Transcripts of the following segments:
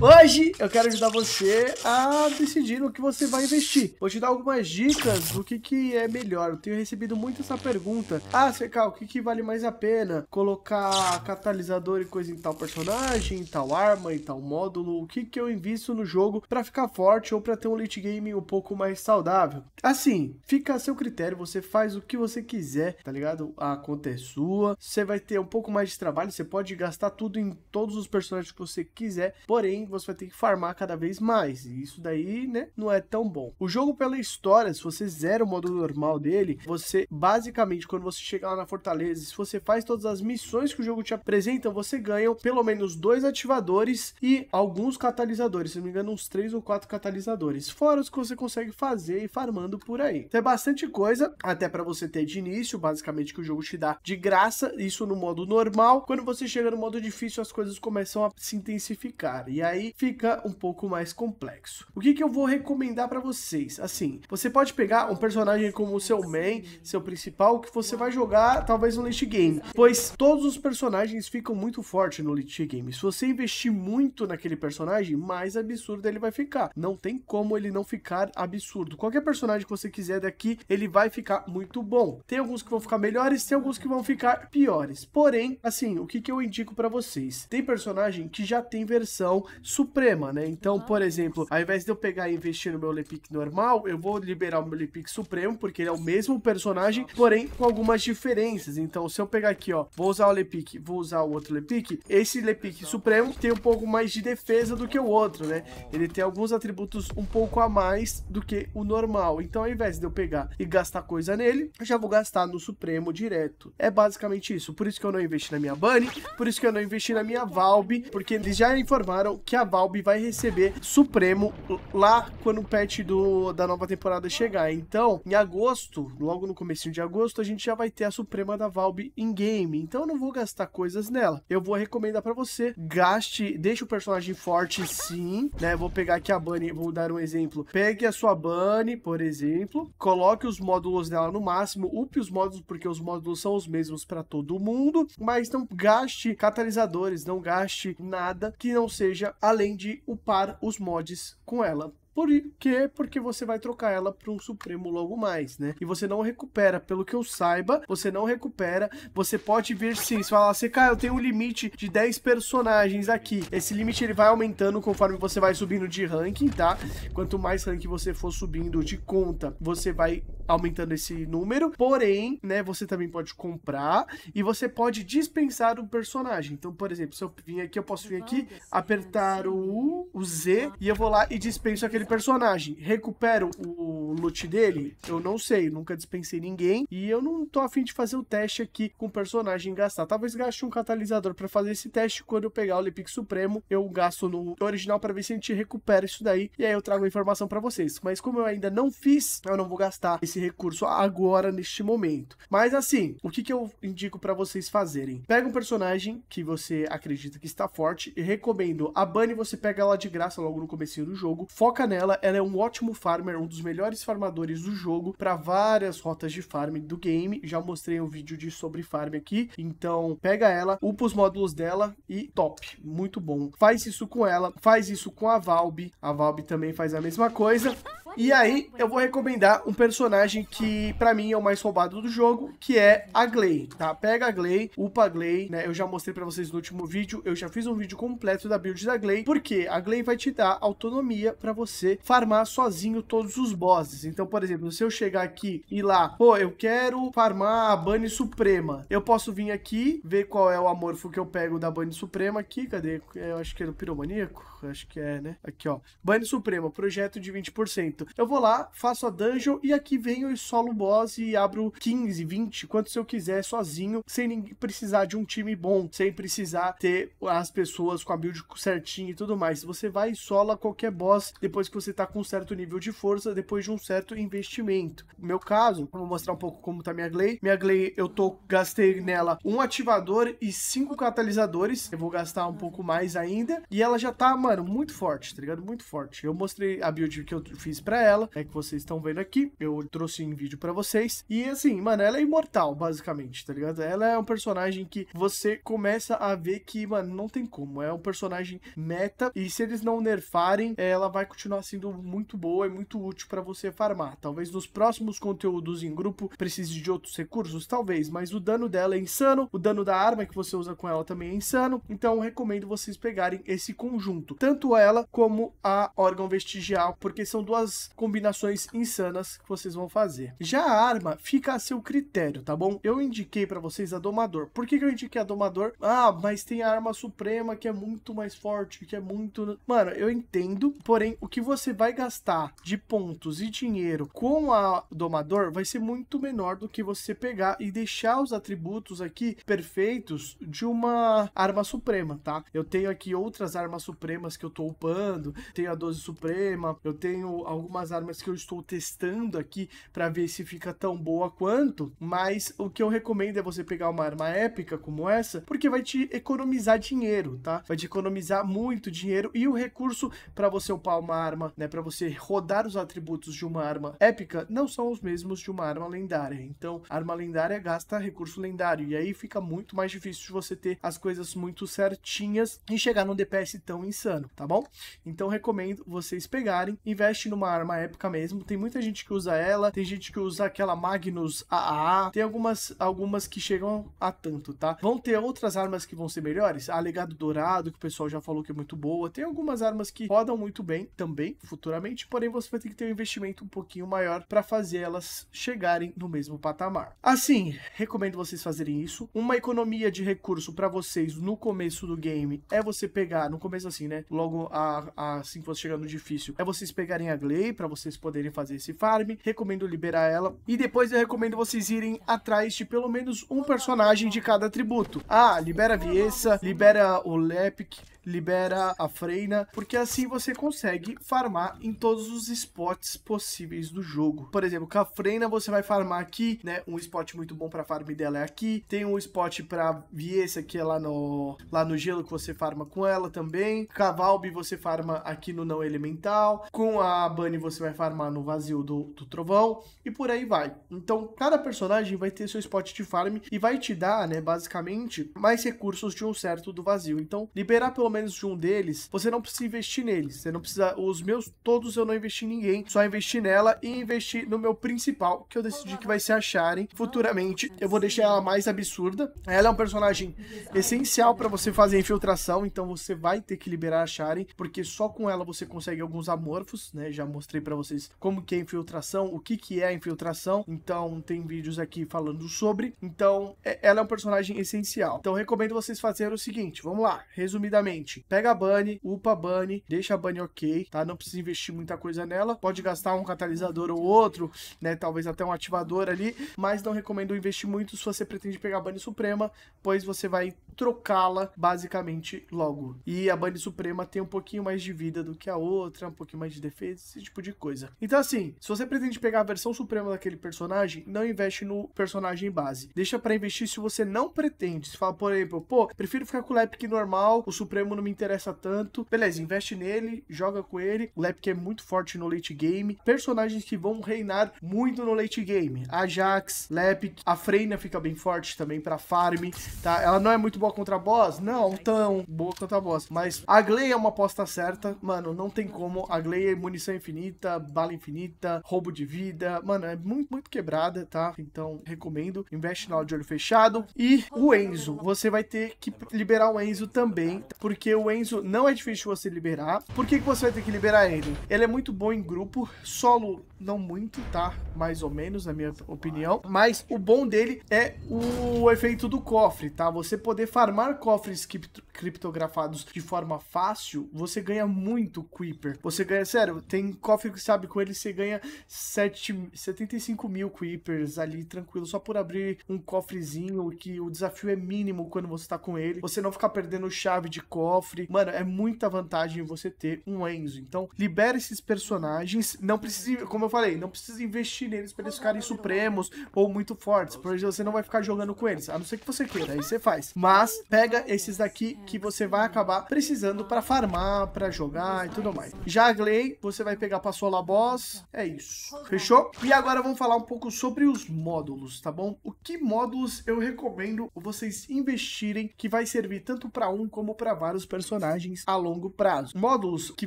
Hoje eu quero ajudar você a decidir no que você vai investir. Vou te dar algumas dicas do que, que é melhor. Eu tenho recebido muito essa pergunta. Ah, CK, o que, que vale mais a pena? Colocar catalisador e coisa em tal personagem, em tal arma, em tal módulo? O que, que eu invisto no jogo para ficar forte ou para ter um late game um pouco mais saudável? Assim, fica a seu critério. Você faz o que você quiser, tá ligado? A conta é sua. Você vai ter um pouco mais de trabalho. Você pode gastar tudo em todos os personagens que você quiser. Porém, que você vai ter que farmar cada vez mais. E isso daí, né, não é tão bom. O jogo pela história, se você zera o modo normal dele, você basicamente, quando você chegar lá na fortaleza, se você faz todas as missões que o jogo te apresenta, você ganha pelo menos dois ativadores e alguns catalisadores. Se não me engano, uns três ou quatro catalisadores. Fora os que você consegue fazer e farmando por aí. Então é bastante coisa, até para você ter de início, basicamente, que o jogo te dá de graça. Isso no modo normal. Quando você chega no modo difícil, as coisas começam a se intensificar. E aí aí fica um pouco mais complexo. O que, que eu vou recomendar para vocês? Assim, você pode pegar um personagem como o seu main, seu principal, que você vai jogar talvez no late game, pois todos os personagens ficam muito fortes no late game. Se você investir muito naquele personagem, mais absurdo ele vai ficar. Não tem como ele não ficar absurdo. Qualquer personagem que você quiser daqui, ele vai ficar muito bom. Tem alguns que vão ficar melhores, tem alguns que vão ficar piores. Porém, assim, o que, que eu indico para vocês? Tem personagem que já tem versão suprema, né? Então, por exemplo, ao invés de eu pegar e investir no meu Lepic normal, eu vou liberar o meu Lepic supremo, porque ele é o mesmo personagem, porém com algumas diferenças. Então, se eu pegar aqui, ó, vou usar o Lepic, vou usar o outro Lepic, esse Lepic supremo tem um pouco mais de defesa do que o outro, né? Ele tem alguns atributos um pouco a mais do que o normal. Então, ao invés de eu pegar e gastar coisa nele, eu já vou gastar no supremo direto. É basicamente isso. Por isso que eu não investi na minha Bunny, por isso que eu não investi na minha Valve, porque eles já informaram que que a Valve vai receber Supremo lá quando patch do, da nova temporada chegar. Então, em agosto, logo no começo de agosto, a gente já vai ter a Suprema da Valve em game. Então eu não vou gastar coisas nela. Eu vou recomendar para você, gaste, deixe o personagem forte sim, né? Vou pegar aqui a Bunny, vou dar um exemplo. Pegue a sua Bunny, por exemplo, coloque os módulos dela no máximo, upe os módulos porque os módulos são os mesmos para todo mundo, mas não gaste catalisadores, não gaste nada que não seja além de upar os mods com ela. Por quê? Porque você vai trocar ela para um Supremo logo mais, né? E você não recupera, pelo que eu saiba, você não recupera. Você pode ver sim, se falar assim, cara, eu tenho um limite de 10 personagens aqui. Esse limite ele vai aumentando conforme você vai subindo de ranking, tá? Quanto mais ranking você for subindo de conta, você vai aumentando esse número, porém, né, você também pode comprar e você pode dispensar um personagem. Então, por exemplo, se eu vim aqui, eu posso vir aqui, assim, apertar o, o Z e eu vou lá e dispenso aquele personagem. Recupero o loot dele? Eu não sei, nunca dispensei ninguém e eu não tô afim de fazer o teste aqui com o personagem gastar. Talvez gaste um catalisador para fazer esse teste, quando eu pegar o Lepic Supremo, eu gasto no original para ver se a gente recupera isso daí e aí eu trago a informação para vocês. Mas como eu ainda não fiz, eu não vou gastar esse esse recurso agora, neste momento. Mas assim, o que, que eu indico para vocês fazerem? Pega um personagem que você acredita que está forte e recomendo. A Bunny você pega ela de graça logo no comecinho do jogo, foca nela, ela é um ótimo farmer, um dos melhores farmadores do jogo para várias rotas de farm do game. Já mostrei um vídeo de sobre farm aqui, então pega ela, upa os módulos dela e top, muito bom. Faz isso com ela, faz isso com a Valve, a Valve também faz a mesma coisa. E aí eu vou recomendar um personagem personagem que, para mim, é o mais roubado do jogo, que é a Glay, tá? Pega a Glay, upa a Glay, né? Eu já mostrei para vocês no último vídeo, eu já fiz um vídeo completo da build da Glay, porque a Glay vai te dar autonomia para você farmar sozinho todos os bosses. Então, por exemplo, se eu chegar aqui e lá, pô, eu quero farmar a Bunny Suprema, eu posso vir aqui, ver qual é o amorfo que eu pego da Bunny Suprema aqui, cadê? Eu acho que é do Piromaníaco, acho que é, né? Aqui, ó. Bunny Suprema, projeto de 20%. Eu vou lá, faço a dungeon e aqui vem venho e solo boss e abro 15, 20, quantos eu quiser sozinho, sem precisar de um time bom, sem precisar ter as pessoas com a build certinha e tudo mais. Você vai e sola qualquer boss depois que você tá com um certo nível de força, depois de um certo investimento. No meu caso, vou mostrar um pouco como tá minha Glei. Minha Glei, eu tô gastei nela um ativador e cinco catalisadores. Eu vou gastar um pouco mais ainda. E ela já tá, mano, muito forte, tá ligado? Muito forte. Eu mostrei a build que eu fiz pra ela, é que vocês estão vendo aqui. Eu trouxe trouxe em vídeo para vocês. E assim, mano, ela é imortal, basicamente, tá ligado? Ela é um personagem que você começa a ver que, mano, não tem como. É um personagem meta. E se eles não nerfarem, ela vai continuar sendo muito boa e muito útil para você farmar. Talvez nos próximos conteúdos em grupo precise de outros recursos, talvez. Mas o dano dela é insano. O dano da arma que você usa com ela também é insano. Então recomendo vocês pegarem esse conjunto. Tanto ela como a órgão vestigial. Porque são duas combinações insanas que vocês vão fazer. Já a arma fica a seu critério, tá bom? Eu indiquei para vocês a domador. Por que, que eu indiquei a domador? Ah, mas tem a arma suprema que é muito mais forte, que é muito... Mano, eu entendo, porém, o que você vai gastar de pontos e dinheiro com a domador vai ser muito menor do que você pegar e deixar os atributos aqui perfeitos de uma arma suprema, tá? Eu tenho aqui outras armas supremas que eu tô upando, tenho a 12 suprema, eu tenho algumas armas que eu estou testando aqui para ver se fica tão boa quanto, mas o que eu recomendo é você pegar uma arma épica como essa, porque vai te economizar dinheiro, tá? Vai te economizar muito dinheiro e o recurso para você upar uma arma, né, para você rodar os atributos de uma arma épica não são os mesmos de uma arma lendária. Então, arma lendária gasta recurso lendário e aí fica muito mais difícil de você ter as coisas muito certinhas e chegar num DPS tão insano, tá bom? Então, recomendo vocês pegarem, investem numa arma épica mesmo. Tem muita gente que usa ela tem gente que usa aquela Magnus AAA, tem algumas, algumas que chegam a tanto, tá? Vão ter outras armas que vão ser melhores, a Legado Dourado, que o pessoal já falou que é muito boa, tem algumas armas que rodam muito bem também, futuramente, porém você vai ter que ter um investimento um pouquinho maior para fazer elas chegarem no mesmo patamar. Assim, recomendo vocês fazerem isso. Uma economia de recurso para vocês no começo do game é você pegar, no começo assim, né? Logo a, a, assim que você chegar no difícil, é vocês pegarem a Glei para vocês poderem fazer esse farm. Recomendo recomendo liberar ela. E depois eu recomendo vocês irem atrás de pelo menos um personagem de cada atributo. Ah, libera a Viessa, libera o Lepic, libera a freina, porque assim você consegue farmar em todos os spots possíveis do jogo. Por exemplo, com a freina você vai farmar aqui, né? Um spot muito bom para farm dela é aqui. Tem um spot para Viesse que é lá no lá no gelo que você farma com ela também. Cavalbi você farma aqui no não elemental. Com a Bunny você vai farmar no vazio do, do trovão e por aí vai. Então, cada personagem vai ter seu spot de farm e vai te dar, né, basicamente mais recursos de um certo do vazio. Então, liberar pelo menos de um deles, você não precisa investir neles. Você não precisa. Os meus, todos eu não investi em ninguém. Só investi nela e investi no meu principal, que eu decidi que vai ser a Sharen. Futuramente, eu vou deixar ela mais absurda. Ela é um personagem essencial para você fazer infiltração. Então você vai ter que liberar a Sharen, porque só com ela você consegue alguns amorfos, né? Já mostrei para vocês como que é infiltração, o que que é infiltração. Então tem vídeos aqui falando sobre. Então é, ela é um personagem essencial. Então recomendo vocês fazerem o seguinte, vamos lá, resumidamente pega a Bunny, upa a Bunny, deixa a Bunny ok, tá? Não precisa investir muita coisa nela. Pode gastar um catalisador ou outro, né? Talvez até um ativador ali, mas não recomendo investir muito se você pretende pegar a Bunny Suprema, pois você vai trocá-la basicamente logo. E a Band Suprema tem um pouquinho mais de vida do que a outra, um pouquinho mais de defesa, esse tipo de coisa. Então, assim, se você pretende pegar a versão suprema daquele personagem, não investe no personagem base. Deixa para investir se você não pretende. Se fala, por exemplo, pô, prefiro ficar com o Lepic normal, o Supremo não me interessa tanto. Beleza, investe nele, joga com ele. O Lepic é muito forte no late game. Personagens que vão reinar muito no late game. Ajax, Lepic, a Freina fica bem forte também para farm, tá? Ela não é muito boa contra boss? Não, tão boa contra boss. Mas a Glei é uma aposta certa. Mano, não tem como. A Glei é munição infinita, bala infinita, roubo de vida. Mano, é muito, muito quebrada, tá? Então, recomendo. Investe na hora de olho fechado. E o Enzo. Você vai ter que liberar o Enzo também. Porque o Enzo não é difícil você liberar. Por que, que você vai ter que liberar ele? Ele é muito bom em grupo. Solo, não muito, tá? Mais ou menos, na minha opinião. Mas o bom dele é o efeito do cofre, tá? Você poder farmar cofres criptografados de forma fácil, você ganha muito Creeper. Você ganha, sério, tem cofre que sabe com ele você ganha 7, 75 mil Creepers ali tranquilo, só por abrir um cofrezinho que o desafio é mínimo quando você tá com ele. Você não ficar perdendo chave de cofre. Mano, é muita vantagem você ter um Enzo. Então, libera esses personagens. Não precisa, como eu falei, não precisa investir neles para eles ficarem supremos ou muito fortes. Porque você não vai ficar jogando com eles. A não ser que você queira, aí você faz. Mas mas pega esses daqui é, que você vai acabar precisando para farmar, para jogar e tudo mais. Já a Glei você vai pegar para sua boss, é isso. Fechou? E agora vamos falar um pouco sobre os módulos, tá bom? O que módulos eu recomendo vocês investirem que vai servir tanto para um como para vários personagens a longo prazo. Módulos que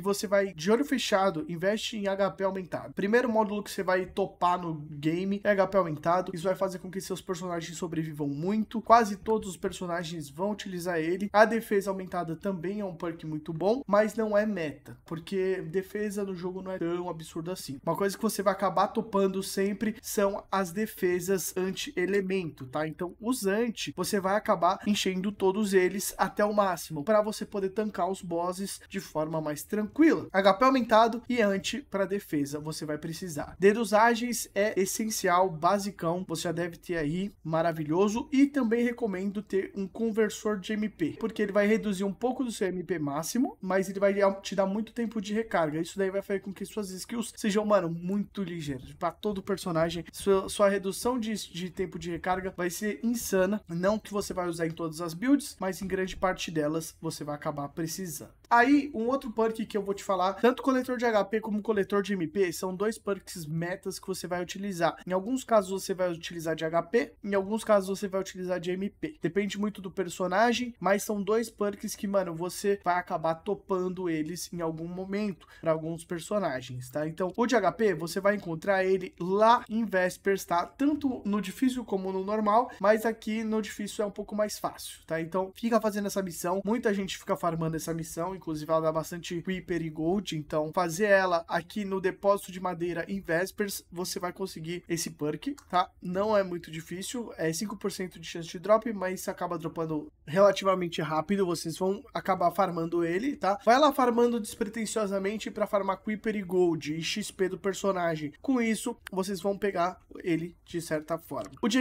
você vai de olho fechado, investe em HP aumentado. Primeiro módulo que você vai topar no game é HP aumentado. Isso vai fazer com que seus personagens sobrevivam muito. Quase todos os personagens times vão utilizar ele. A defesa aumentada também é um perk muito bom, mas não é meta, porque defesa no jogo não é tão absurda assim. Uma coisa que você vai acabar topando sempre são as defesas anti-elemento, tá? Então, os anti, você vai acabar enchendo todos eles até o máximo, para você poder tancar os bosses de forma mais tranquila. HP aumentado e anti para defesa você vai precisar. Deduzagens é essencial, basicão, você já deve ter aí, maravilhoso. E também recomendo ter um conversor conversor de MP, porque ele vai reduzir um pouco do seu MP máximo, mas ele vai te dar muito tempo de recarga. Isso daí vai fazer com que suas skills sejam, mano, muito ligeiras. Para todo personagem, sua, sua redução de, de tempo de recarga vai ser insana. Não que você vai usar em todas as builds, mas em grande parte delas você vai acabar precisando. Aí, um outro perk que eu vou te falar, tanto coletor de HP como coletor de MP, são dois perks metas que você vai utilizar. Em alguns casos você vai utilizar de HP, em alguns casos você vai utilizar de MP. Depende muito do personagem, mas são dois perks que, mano, você vai acabar topando eles em algum momento para alguns personagens, tá? Então, o de HP, você vai encontrar ele lá em Vespers, tá? Tanto no difícil como no normal, mas aqui no difícil é um pouco mais fácil, tá? Então, fica fazendo essa missão, muita gente fica farmando essa missão inclusive ela dá bastante creeper e Gold, então fazer ela aqui no depósito de madeira em Vespers, você vai conseguir esse perk, tá? Não é muito difícil, é 5% de chance de drop, mas acaba dropando relativamente rápido, vocês vão acabar farmando ele, tá? Vai lá farmando despretensiosamente para farmar Creeper e Gold e XP do personagem. Com isso, vocês vão pegar ele de certa forma. O de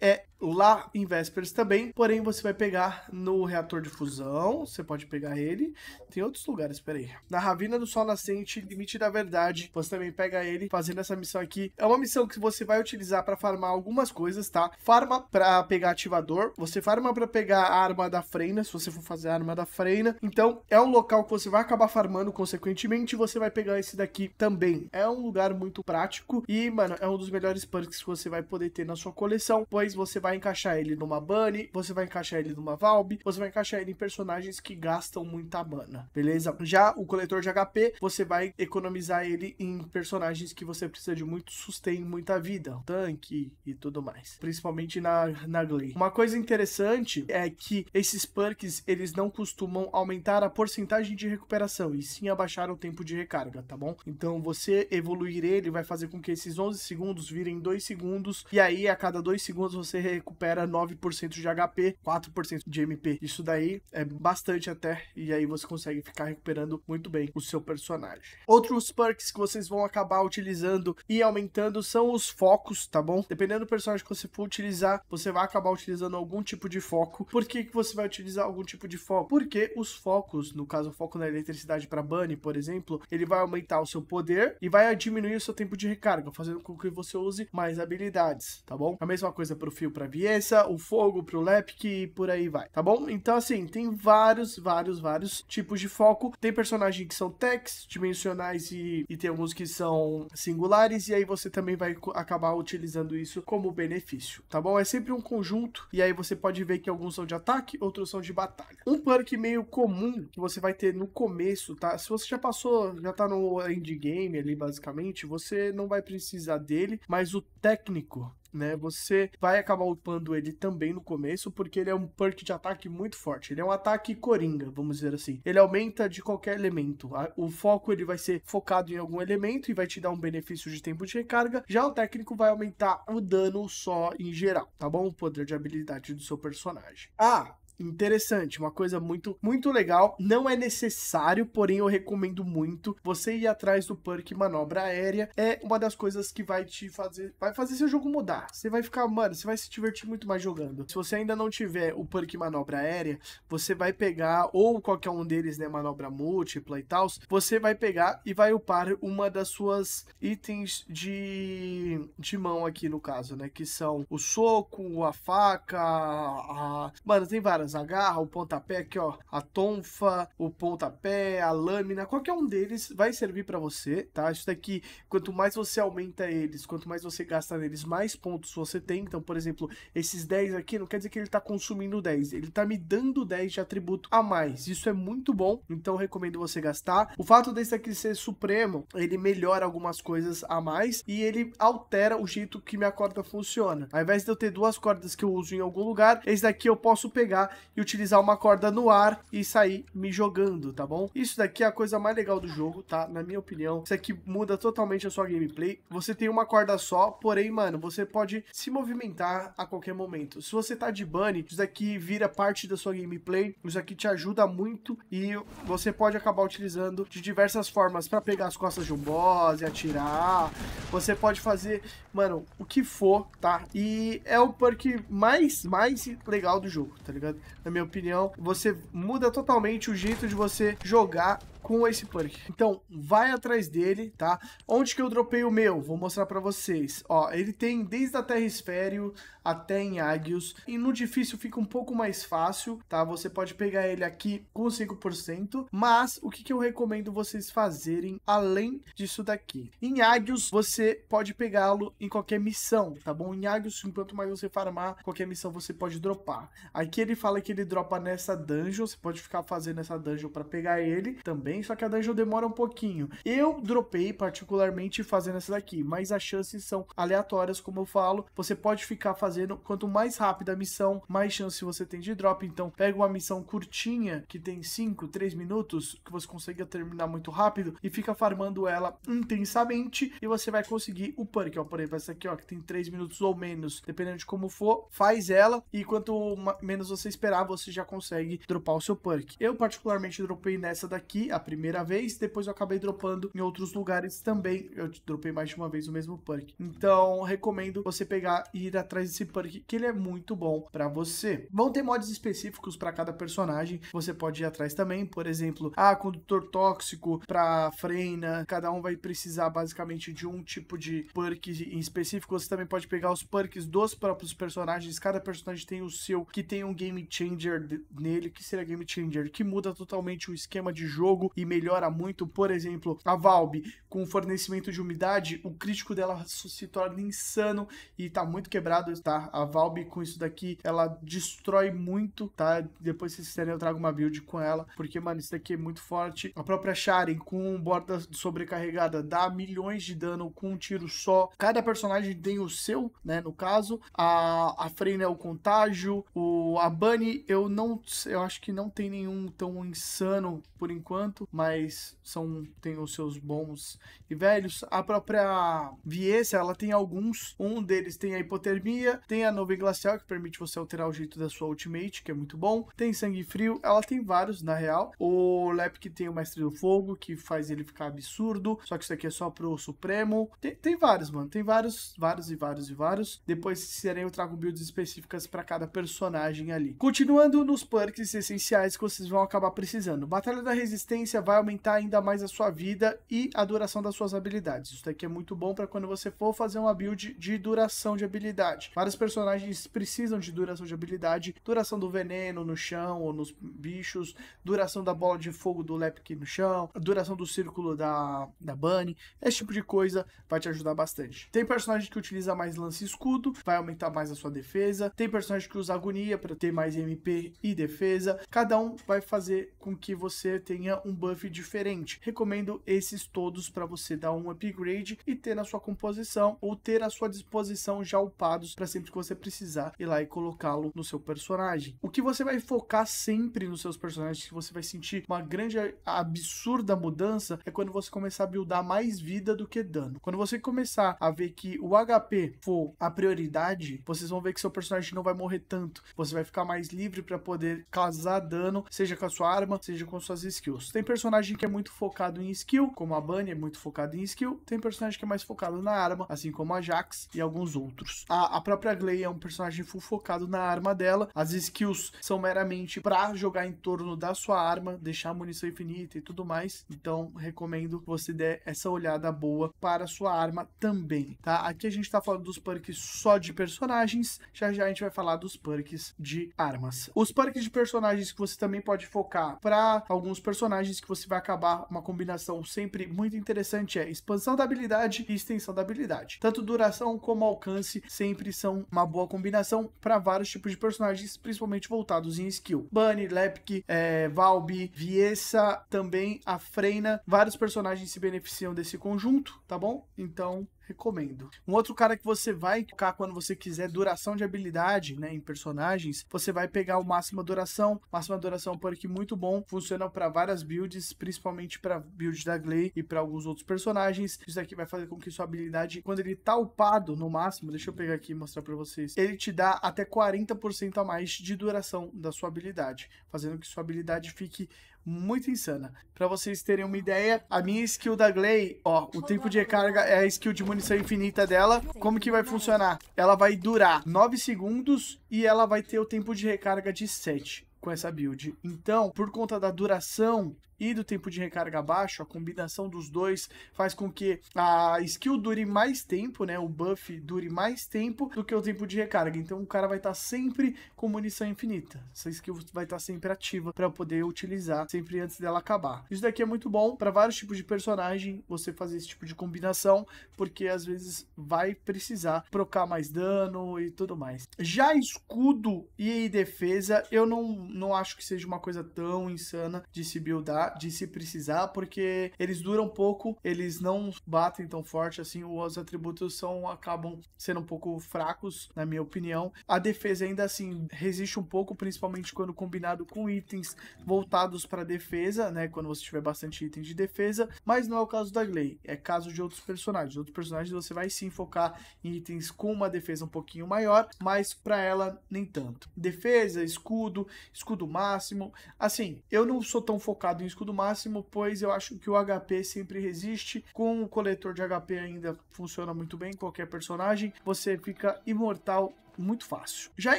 é lá em Vespers também, porém você vai pegar no reator de fusão, você pode pegar ele, tem outros lugares, peraí. Na Ravina do Sol Nascente, Limite da Verdade, você também pega ele fazendo essa missão aqui. É uma missão que você vai utilizar para farmar algumas coisas, tá? Farma para pegar ativador, você farma para pegar a arma da Freina, se você for fazer a arma da Freina. Então, é um local que você vai acabar farmando consequentemente, você vai pegar esse daqui também. É um lugar muito prático e, mano, é um dos melhores perks que você vai poder ter na sua coleção, pois você vai vai encaixar ele numa Bunny, você vai encaixar ele numa Valve, você vai encaixar ele em personagens que gastam muita mana, beleza? Já o coletor de HP, você vai economizar ele em personagens que você precisa de muito sustento, muita vida, tanque e tudo mais, principalmente na, na Glee. Uma coisa interessante é que esses perks, eles não costumam aumentar a porcentagem de recuperação, e sim abaixar o tempo de recarga, tá bom? Então você evoluir ele vai fazer com que esses 11 segundos virem 2 segundos, e aí a cada 2 segundos você recupera 9% de HP, 4% de MP. Isso daí é bastante até, e aí você consegue ficar recuperando muito bem o seu personagem. Outros perks que vocês vão acabar utilizando e aumentando são os focos, tá bom? Dependendo do personagem que você for utilizar, você vai acabar utilizando algum tipo de foco. Por que, que você vai utilizar algum tipo de foco? Porque os focos, no caso, o foco na eletricidade para Bunny, por exemplo, ele vai aumentar o seu poder e vai diminuir o seu tempo de recarga, fazendo com que você use mais habilidades, tá bom? A mesma coisa para o fio para para Viessa, o fogo para o Lepic e por aí vai, tá bom? Então, assim, tem vários, vários, vários tipos de foco. Tem personagens que são techs, dimensionais e, e tem alguns que são singulares, e aí você também vai acabar utilizando isso como benefício, tá bom? É sempre um conjunto, e aí você pode ver que alguns são de ataque, outros são de batalha. Um perk meio comum que você vai ter no começo, tá? Se você já passou, já tá no endgame ali, basicamente, você não vai precisar dele, mas o técnico né? Você vai acabar upando ele também no começo, porque ele é um perk de ataque muito forte. Ele é um ataque coringa, vamos dizer assim. Ele aumenta de qualquer elemento. O foco ele vai ser focado em algum elemento e vai te dar um benefício de tempo de recarga. Já o técnico vai aumentar o dano só em geral, tá bom? O poder de habilidade do seu personagem. Ah, interessante, uma coisa muito, muito legal. Não é necessário, porém eu recomendo muito você ir atrás do perk manobra aérea. É uma das coisas que vai te fazer, vai fazer seu jogo mudar. Você vai ficar, mano, você vai se divertir muito mais jogando. Se você ainda não tiver o perk manobra aérea, você vai pegar ou qualquer um deles, né, manobra múltipla e tal, você vai pegar e vai upar uma das suas itens de de mão aqui no caso, né, que são o soco, a faca, a... mano, tem várias caras, a o pontapé aqui, ó, a tonfa, o pontapé, a lâmina, qualquer um deles vai servir para você, tá? Isso daqui, quanto mais você aumenta eles, quanto mais você gasta neles, mais pontos você tem. Então, por exemplo, esses 10 aqui, não quer dizer que ele tá consumindo 10, ele tá me dando 10 de atributo a mais. Isso é muito bom, então recomendo você gastar. O fato desse aqui ser supremo, ele melhora algumas coisas a mais e ele altera o jeito que minha corda funciona. Ao invés de eu ter duas cordas que eu uso em algum lugar, esse daqui eu posso pegar e utilizar uma corda no ar e sair me jogando, tá bom? Isso daqui é a coisa mais legal do jogo, tá? Na minha opinião, isso aqui muda totalmente a sua gameplay. Você tem uma corda só, porém, mano, você pode se movimentar a qualquer momento. Se você tá de bunny, isso daqui vira parte da sua gameplay, isso aqui te ajuda muito e você pode acabar utilizando de diversas formas para pegar as costas de um boss e atirar. Você pode fazer, mano, o que for, tá? E é o perk mais, mais legal do jogo, tá ligado? na minha opinião. Você muda totalmente o jeito de você jogar com esse perk. Então, vai atrás dele, tá? Onde que eu dropei o meu? Vou mostrar pra vocês. Ó, ele tem desde a Terra Esfério até em Águios. E no difícil fica um pouco mais fácil, tá? Você pode pegar ele aqui com 5%. Mas, o que, que eu recomendo vocês fazerem além disso daqui? Em Águios, você pode pegá-lo em qualquer missão, tá bom? Em Águios, enquanto mais você farmar, qualquer missão você pode dropar. Aqui ele fala que ele dropa nessa dungeon. Você pode ficar fazendo essa dungeon pra pegar ele também também, só que a dungeon demora um pouquinho. Eu dropei particularmente fazendo essa daqui, mas as chances são aleatórias, como eu falo. Você pode ficar fazendo, quanto mais rápida a missão, mais chance você tem de drop. Então, pega uma missão curtinha, que tem 5, 3 minutos, que você consegue terminar muito rápido, e fica farmando ela intensamente, e você vai conseguir o perk, ó, por exemplo, essa aqui, ó, que tem 3 minutos ou menos, dependendo de como for, faz ela, e quanto menos você esperar, você já consegue dropar o seu perk. Eu particularmente dropei nessa daqui, a primeira vez, depois eu acabei dropando em outros lugares também. Eu dropei mais de uma vez o mesmo perk. Então, recomendo você pegar e ir atrás desse perk, que ele é muito bom para você. Vão ter mods específicos para cada personagem, você pode ir atrás também, por exemplo, ah, condutor tóxico para Freina, cada um vai precisar basicamente de um tipo de perk em específico. Você também pode pegar os perks dos próprios personagens, cada personagem tem o seu que tem um game changer nele, que seria game changer, que muda totalmente o esquema de jogo e melhora muito. Por exemplo, a Valve, com fornecimento de umidade, o crítico dela se torna insano e tá muito quebrado, tá? A Valve com isso daqui, ela destrói muito, tá? Depois, se vocês eu trago uma build com ela, porque, mano, isso daqui é muito forte. A própria Sharen, com borda sobrecarregada, dá milhões de dano com um tiro só. Cada personagem tem o seu, né? No caso, a, a Freina é o contágio, o, a Bunny, eu não, eu acho que não tem nenhum tão insano por enquanto mas são tem os seus bons e velhos. A própria Viesa, ela tem alguns. Um deles tem a hipotermia, tem a nuvem glacial, que permite você alterar o jeito da sua ultimate, que é muito bom. Tem sangue frio, ela tem vários, na real. O que tem o mestre do fogo, que faz ele ficar absurdo. Só que isso aqui é só pro Supremo. Tem, tem vários, mano. Tem vários, vários e vários e vários. Depois, se eu trago builds específicas para cada personagem ali. Continuando nos perks essenciais que vocês vão acabar precisando. Batalha da Resistência experiência vai aumentar ainda mais a sua vida e a duração das suas habilidades. Isso daqui é muito bom para quando você for fazer uma build de duração de habilidade. Vários personagens precisam de duração de habilidade, duração do veneno no chão ou nos bichos, duração da bola de fogo do lepre no chão, duração do círculo da, da Bunny, esse tipo de coisa vai te ajudar bastante. Tem personagem que utiliza mais lance escudo, vai aumentar mais a sua defesa. Tem personagem que usa agonia para ter mais MP e defesa. Cada um vai fazer com que você tenha um buff diferente. Recomendo esses todos para você dar um upgrade e ter na sua composição ou ter à sua disposição já upados para sempre que você precisar ir lá e colocá-lo no seu personagem. O que você vai focar sempre nos seus personagens, que você vai sentir uma grande absurda mudança, é quando você começar a buildar mais vida do que dano. Quando você começar a ver que o HP for a prioridade, vocês vão ver que seu personagem não vai morrer tanto. Você vai ficar mais livre para poder causar dano, seja com a sua arma, seja com suas skills. Tem personagem que é muito focado em skill, como a Bunny é muito focado em skill. Tem personagem que é mais focado na arma, assim como a Jax e alguns outros. A, a própria Glei é um personagem full focado na arma dela. As skills são meramente para jogar em torno da sua arma, deixar a munição infinita e tudo mais. Então, recomendo que você dê essa olhada boa para a sua arma também, tá? Aqui a gente tá falando dos perks só de personagens. Já já a gente vai falar dos perks de armas. Os perks de personagens que você também pode focar para alguns personagens que você vai acabar uma combinação sempre muito interessante é expansão da habilidade e extensão da habilidade. Tanto duração como alcance sempre são uma boa combinação para vários tipos de personagens, principalmente voltados em skill. Bunny, Lepk, é, Valby, Viessa, também a Freina, vários personagens se beneficiam desse conjunto, tá bom? Então recomendo. Um outro cara que você vai focar quando você quiser duração de habilidade, né, em personagens, você vai pegar o máxima duração. Máxima duração por aqui muito bom, funciona para várias builds, principalmente para build da Glay e para alguns outros personagens. Isso aqui vai fazer com que sua habilidade, quando ele tá upado no máximo, deixa eu pegar aqui e mostrar para vocês, ele te dá até 40% a mais de duração da sua habilidade, fazendo que sua habilidade fique muito insana. Para vocês terem uma ideia, a minha skill da Glay, ó, o tempo de recarga é a skill de munição infinita dela. Como que vai funcionar? Ela vai durar 9 segundos e ela vai ter o tempo de recarga de 7 com essa build. Então, por conta da duração e do tempo de recarga baixo, a combinação dos dois faz com que a skill dure mais tempo, né? O buff dure mais tempo do que o tempo de recarga. Então o cara vai estar tá sempre com munição infinita. Essa skill vai estar tá sempre ativa para poder utilizar sempre antes dela acabar. Isso daqui é muito bom para vários tipos de personagem você fazer esse tipo de combinação, porque às vezes vai precisar trocar mais dano e tudo mais. Já escudo e defesa, eu não não acho que seja uma coisa tão insana de se buildar, de se precisar, porque eles duram pouco, eles não batem tão forte assim, os atributos são acabam sendo um pouco fracos, na minha opinião. A defesa ainda assim resiste um pouco, principalmente quando combinado com itens voltados para defesa, né, quando você tiver bastante item de defesa, mas não é o caso da Glei, é caso de outros personagens. Outros personagens você vai sim focar em itens com uma defesa um pouquinho maior, mas para ela nem tanto. Defesa, escudo, escudo escudo máximo. Assim, eu não sou tão focado em escudo máximo, pois eu acho que o HP sempre resiste. Com o coletor de HP ainda funciona muito bem, qualquer personagem. Você fica imortal muito fácil. Já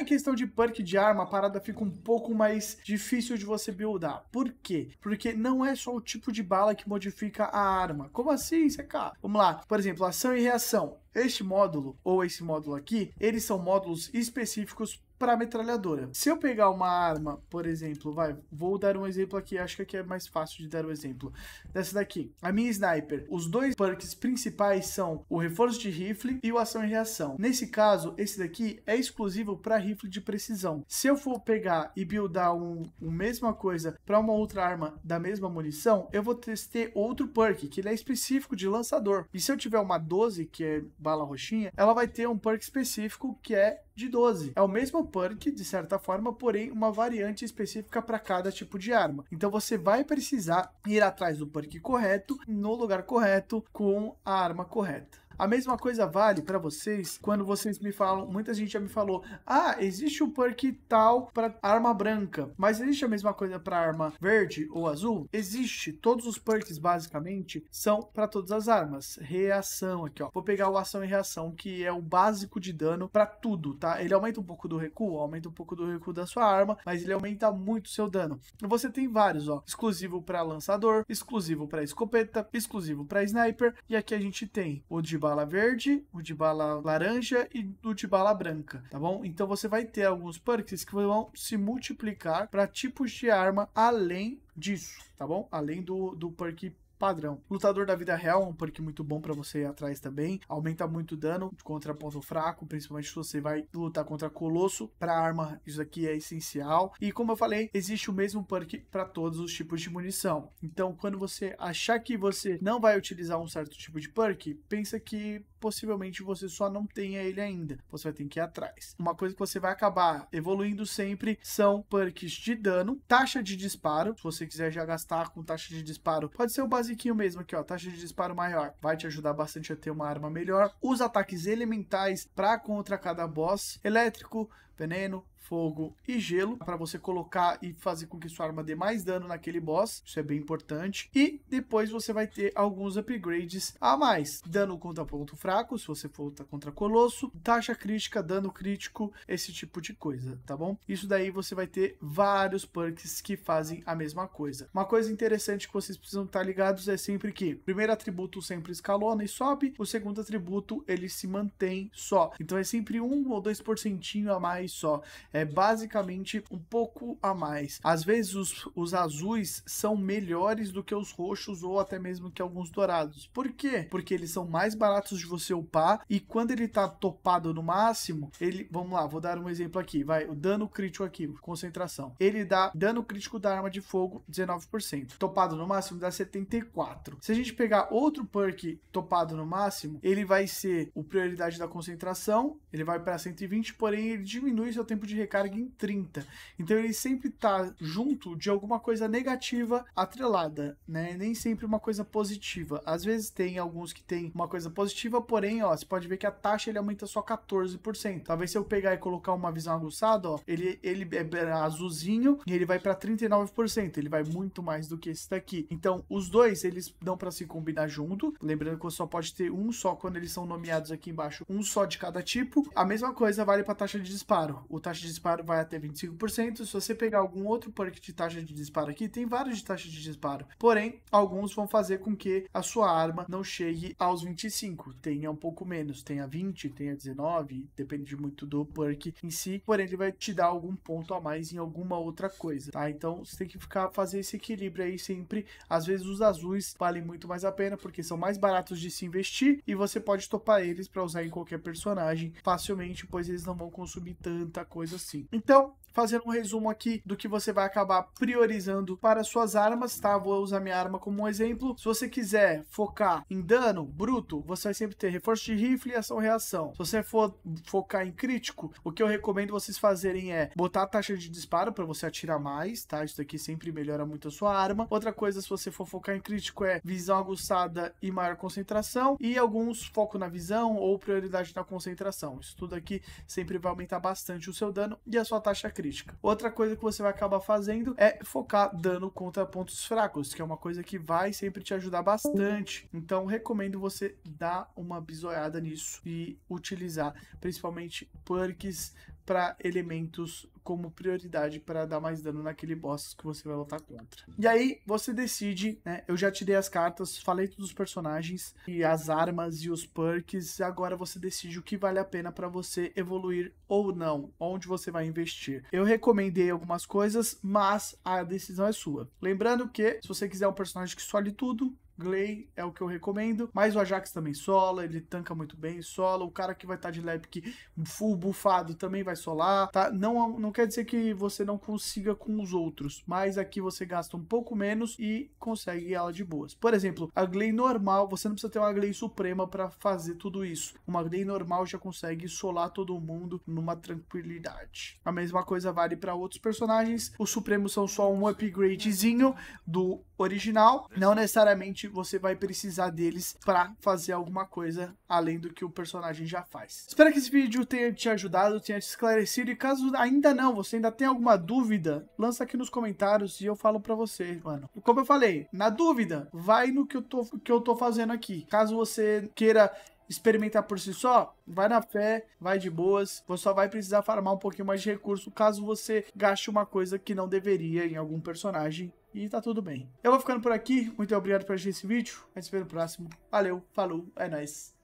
em questão de perk de arma, a parada fica um pouco mais difícil de você buildar. Por quê? Porque não é só o tipo de bala que modifica a arma. Como assim, CK? Vamos lá. Por exemplo, ação e reação. Este módulo, ou esse módulo aqui, eles são módulos específicos para metralhadora. Se eu pegar uma arma, por exemplo, vai, vou dar um exemplo aqui, acho que aqui é mais fácil de dar o um exemplo. Dessa daqui, a minha sniper. Os dois perks principais são o reforço de rifle e o ação e reação. Nesse caso, esse daqui é exclusivo para rifle de precisão. Se eu for pegar e buildar um, um mesma coisa para uma outra arma da mesma munição, eu vou testar outro perk, que ele é específico de lançador. E se eu tiver uma 12, que é bala roxinha, ela vai ter um perk específico que é de 12. É o mesmo perk, de certa forma, porém uma variante específica para cada tipo de arma. Então você vai precisar ir atrás do perk correto, no lugar correto, com a arma correta. A mesma coisa vale para vocês quando vocês me falam, muita gente já me falou: "Ah, existe um perk tal para arma branca, mas existe a mesma coisa para arma verde ou azul?" Existe. Todos os perks basicamente são para todas as armas. Reação aqui, ó. Vou pegar o ação e reação, que é o básico de dano para tudo, tá? Ele aumenta um pouco do recuo, aumenta um pouco do recuo da sua arma, mas ele aumenta muito seu dano. Você tem vários, ó. Exclusivo para lançador, exclusivo para escopeta, exclusivo para sniper, e aqui a gente tem o de bala verde, o de bala laranja e o de bala branca, tá bom? Então você vai ter alguns perks que vão se multiplicar para tipos de arma além disso, tá bom? Além do, do perk padrão. Lutador da vida real, um perk muito bom para você ir atrás também. Aumenta muito dano contra ponto fraco, principalmente se você vai lutar contra Colosso. Para arma, isso aqui é essencial. E como eu falei, existe o mesmo perk para todos os tipos de munição. Então, quando você achar que você não vai utilizar um certo tipo de perk, pensa que possivelmente você só não tenha ele ainda. Você vai ter que ir atrás. Uma coisa que você vai acabar evoluindo sempre são perks de dano, taxa de disparo. Se você quiser já gastar com taxa de disparo, pode ser o basiquinho mesmo aqui, ó. Taxa de disparo maior. Vai te ajudar bastante a ter uma arma melhor. Os ataques elementais para contra cada boss. Elétrico, veneno, fogo e gelo para você colocar e fazer com que sua arma dê mais dano naquele boss. Isso é bem importante. E depois você vai ter alguns upgrades a mais. Dano contra ponto fraco, se você for contra colosso, taxa crítica, dano crítico, esse tipo de coisa, tá bom? Isso daí você vai ter vários perks que fazem a mesma coisa. Uma coisa interessante que vocês precisam estar ligados é sempre que o primeiro atributo sempre escalona e sobe, o segundo atributo ele se mantém só. Então é sempre um ou dois por centinho a mais só é basicamente um pouco a mais. Às vezes os, os azuis são melhores do que os roxos ou até mesmo que alguns dourados. Por quê? Porque eles são mais baratos de você upar e quando ele tá topado no máximo, ele, vamos lá, vou dar um exemplo aqui, vai, o dano crítico aqui, concentração. Ele dá dano crítico da arma de fogo 19%. Topado no máximo dá 74. Se a gente pegar outro perk topado no máximo, ele vai ser o prioridade da concentração, ele vai para 120, porém ele diminui seu tempo de recarga em 30. Então ele sempre tá junto de alguma coisa negativa atrelada, né? Nem sempre uma coisa positiva. Às vezes tem alguns que tem uma coisa positiva, porém, ó, você pode ver que a taxa ele aumenta só 14%. Talvez se eu pegar e colocar uma visão aguçada, ó, ele, ele é azulzinho e ele vai para 39%. Ele vai muito mais do que esse daqui. Então, os dois, eles dão para se combinar junto. Lembrando que só pode ter um só quando eles são nomeados aqui embaixo, um só de cada tipo. A mesma coisa vale para taxa de disparo. O taxa de disparo vai até 25%. Se você pegar algum outro perk de taxa de disparo aqui, tem vários de taxa de disparo. Porém, alguns vão fazer com que a sua arma não chegue aos 25. Tenha um pouco menos, tenha 20, tenha 19, depende muito do perk em si. Porém, ele vai te dar algum ponto a mais em alguma outra coisa, tá? Então, você tem que ficar fazer esse equilíbrio aí sempre. Às vezes os azuis valem muito mais a pena porque são mais baratos de se investir e você pode topar eles para usar em qualquer personagem facilmente, pois eles não vão consumir tanta coisa sim Então, fazendo um resumo aqui do que você vai acabar priorizando para suas armas, tá? Vou usar minha arma como um exemplo. Se você quiser focar em dano bruto, você vai sempre ter reforço de rifle e ação-reação. Se você for focar em crítico, o que eu recomendo vocês fazerem é botar a taxa de disparo para você atirar mais, tá? Isso daqui sempre melhora muito a sua arma. Outra coisa, se você for focar em crítico, é visão aguçada e maior concentração e alguns foco na visão ou prioridade na concentração. Isso tudo aqui sempre vai aumentar bastante o seu dano e a sua taxa crítica crítica. Outra coisa que você vai acabar fazendo é focar dano contra pontos fracos, que é uma coisa que vai sempre te ajudar bastante. Então, recomendo você dar uma bisoiada nisso e utilizar principalmente perks, para elementos como prioridade para dar mais dano naquele boss que você vai lutar contra. E aí você decide, né? Eu já te dei as cartas, falei todos os personagens e as armas e os perks. agora você decide o que vale a pena para você evoluir ou não, onde você vai investir. Eu recomendei algumas coisas, mas a decisão é sua. Lembrando que se você quiser um personagem que sole tudo, Glay é o que eu recomendo, mas o Ajax também sola, ele tanca muito bem, sola, o cara que vai estar tá de Lepic full bufado também vai solar, tá? Não, não quer dizer que você não consiga com os outros, mas aqui você gasta um pouco menos e consegue ela de boas. Por exemplo, a Glay normal, você não precisa ter uma Glay suprema para fazer tudo isso. Uma Glay normal já consegue solar todo mundo numa tranquilidade. A mesma coisa vale para outros personagens, os supremos são só um upgradezinho do original, não necessariamente realmente você vai precisar deles para fazer alguma coisa além do que o personagem já faz. Espero que esse vídeo tenha te ajudado, tenha te esclarecido e caso ainda não, você ainda tenha alguma dúvida, lança aqui nos comentários e eu falo para você, mano. Como eu falei, na dúvida, vai no que eu tô, que eu tô fazendo aqui. Caso você queira experimentar por si só, vai na fé, vai de boas. Você só vai precisar farmar um pouquinho mais de recurso caso você gaste uma coisa que não deveria em algum personagem e tá tudo bem. Eu vou ficando por aqui. Muito obrigado por assistir esse vídeo. A gente se vê no próximo. Valeu, falou, é nóis.